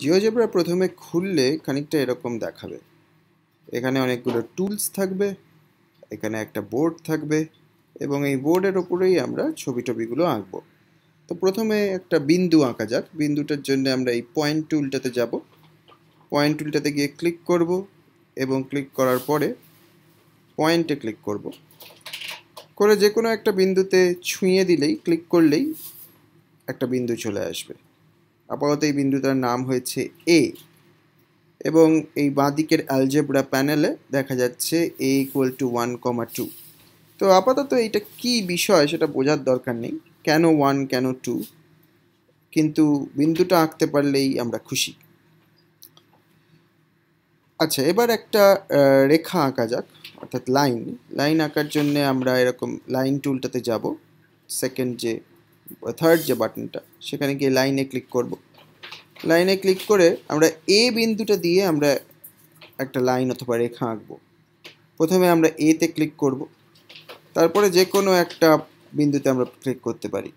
জিওজেব্রা প্রথমে খুললে খানিকটা এরকম দেখাবে এখানে অনেকগুলো টুলস থাকবে এখানে একটা বোর্ড থাকবে এবং এই বোর্ডের ওপরেই আমরা ছবি টবিগুলো আঁকব তো প্রথমে একটা বিন্দু আঁকা যাক বিন্দুটার জন্য আমরা এই পয়েন্ট টুলটাতে যাব পয়েন্ট টুলটাতে গিয়ে ক্লিক করব এবং ক্লিক করার পরে পয়েন্টে ক্লিক করব করে যে কোনো একটা বিন্দুতে ছুঁয়ে দিলেই ক্লিক করলেই একটা বিন্দু চলে আসবে আপাতত এই বিন্দুটার নাম হয়েছে এ এবং এই বাঁদিকের অ্যালজেব্রা প্যানেলে দেখা যাচ্ছে A equal to one comma two তো আপাতত এইটা কি বিষয় সেটা বোঝার দরকার নেই কেন ওয়ান কেন টু কিন্তু বিন্দুটা আঁকতে পারলেই আমরা খুশি আচ্ছা এবার একটা রেখা আঁকা যাক অর্থাৎ লাইন লাইন আঁকার জন্য আমরা এরকম লাইন টুলটাতে যাব সেকেন্ড যে থার্ড যে বাটনটা সেখানে গিয়ে লাইনে ক্লিক করব লাইনে ক্লিক করে আমরা এ বিন্দুটা দিয়ে আমরা একটা লাইন অথবা রেখা আঁকবো প্রথমে আমরা এতে ক্লিক করব তারপরে যে কোনো একটা বিন্দুতে আমরা ক্লিক করতে পারি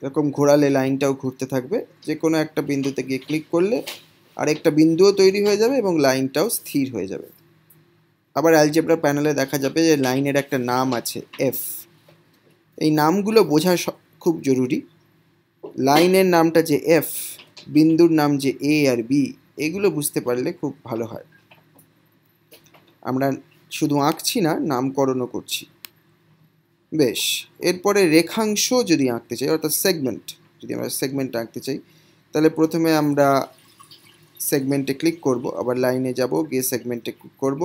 এরকম ঘোরালে লাইনটাও ঘুরতে থাকবে যে কোনো একটা বিন্দুতে গিয়ে ক্লিক করলে আরেকটা বিন্দুও তৈরি হয়ে যাবে এবং লাইনটাও স্থির হয়ে যাবে আবার অ্যালজেব্রা প্যানেলে দেখা যাবে যে লাইনের একটা নাম আছে এফ এই নামগুলো বোঝা খুব জরুরি লাইনের নামটা যে এফ বিন্দুর নাম যে এ আর বি এগুলো বুঝতে পারলে খুব ভালো হয় আমরা শুধু আঁকছি না নামকরণও করছি বেশ এরপরে রেখাংশ যদি আঁকতে চাই অর্থাৎ সেগমেন্ট যদি আমরা সেগমেন্ট আঁকতে চাই তাহলে প্রথমে আমরা সেগমেন্টে ক্লিক করব আবার লাইনে যাব গিয়ে সেগমেন্টে ক্লিক করব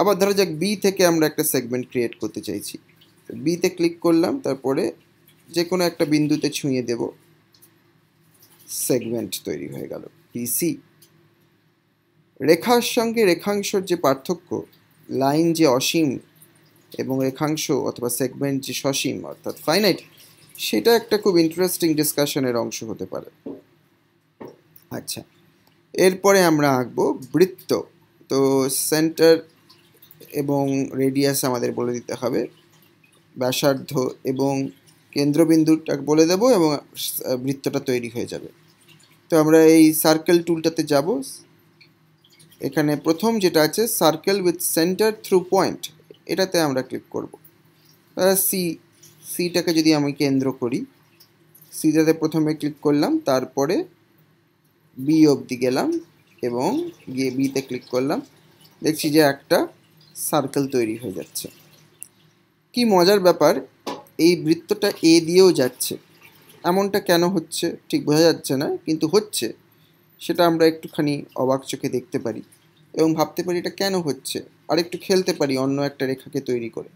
আবার ধরা যাক বি থেকে আমরা একটা সেগমেন্ট ক্রিয়েট করতে চাইছি বিতে ক্লিক করলাম তারপরে যে কোনো একটা বিন্দুতে ছুঁয়ে দেব সেগমেন্ট তৈরি হয়ে গেল পিসি রেখার সঙ্গে রেখাংশর যে পার্থক্য লাইন যে অসীম এবং রেখাংশ অথবা সেগমেন্ট যে সসীম অর্থাৎ ফাইনাইট সেটা একটা খুব ইন্টারেস্টিং ডিসকাশনের অংশ হতে পারে আচ্ছা এরপরে আমরা আঁকবো বৃত্ত তো সেন্টার এবং রেডিয়াস আমাদের বলে দিতে হবে ব্যাসার্ধ এবং কেন্দ্রবিন্দুটা বলে দেবো এবং বৃত্তটা তৈরি হয়ে যাবে তো আমরা এই সার্কেল টুলটাতে যাব এখানে প্রথম যেটা আছে circle with centre through point এটাতে আমরা ক্লিক করব সি সিটাকে যদি আমি কেন্দ্র করি সিটাতে প্রথমে ক্লিক করলাম তারপরে বি অবধি গেলাম এবং গিয়ে বিতে ক্লিক করলাম দেখছি যে একটা সার্কেল তৈরি হয়ে যাচ্ছে কি মজার ব্যাপার এই বৃত্তটা এ দিয়েও যাচ্ছে এমনটা কেন হচ্ছে ঠিক বোঝা যাচ্ছে না কিন্তু হচ্ছে সেটা আমরা একটুখানি অবাক চোখে দেখতে পারি এবং ভাবতে পারি এটা কেন হচ্ছে আর একটু খেলতে পারি অন্য একটা রেখাকে তৈরি করে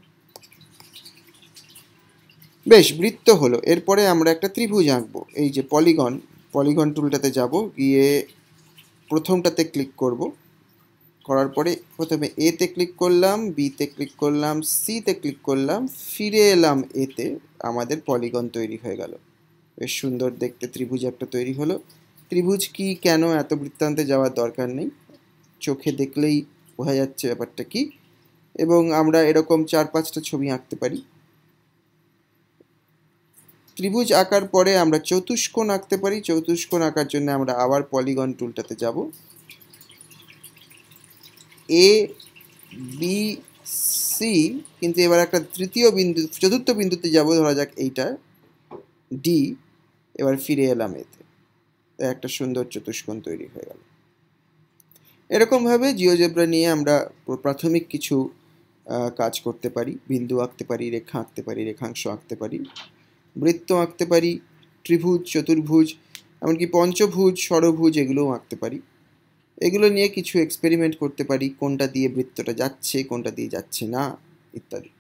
বেশ বৃত্ত হলো এরপরে আমরা একটা ত্রিভুজ আঁকবো এই যে পলিগন পলিগন টুলটাতে যাব গিয়ে প্রথমটাতে ক্লিক করবো করার পরে প্রথমে এতে ক্লিক করলাম বিতে ক্লিক করলাম সিতে ক্লিক করলাম ফিরে এলাম এতে আমাদের পলিগন তৈরি হয়ে গেল বেশ সুন্দর দেখতে ত্রিভুজ একটা তৈরি হলো ত্রিভুজ কি কেন এত বৃত্তান্তে যাওয়ার দরকার নেই চোখে দেখলেই বোঝা যাচ্ছে ব্যাপারটা কি এবং আমরা এরকম চার পাঁচটা ছবি আঁকতে পারি ত্রিভুজ আঁকার পরে আমরা চতুষ্কোণ আঁকতে পারি চতুষ্কোণ আঁকার জন্য আমরা আবার পলিগন টুলটাতে যাবো এ বি সি কিন্তু এবার একটা তৃতীয় বিন্দু চতুর্থ বিন্দুতে যাব ধরা যাক এইটা ডি এবার ফিরে এলাম এতে একটা সুন্দর চতুষ্কোণ তৈরি হয়ে গেল এরকমভাবে জিওজেব্রা নিয়ে আমরা প্রাথমিক কিছু কাজ করতে পারি বিন্দু আঁকতে পারি রেখা আঁকতে পারি রেখাংশ আঁকতে পারি বৃত্ত আঁকতে পারি ত্রিভুজ চতুর্ভুজ এমনকি পঞ্চভুজ ষড়ভুজ এগুলোও আঁকতে পারি এগুলো নিয়ে কিছু এক্সপেরিমেন্ট করতে পারি কোনটা দিয়ে বৃত্তটা যাচ্ছে কোনটা দিয়ে যাচ্ছে না ইত্যাদি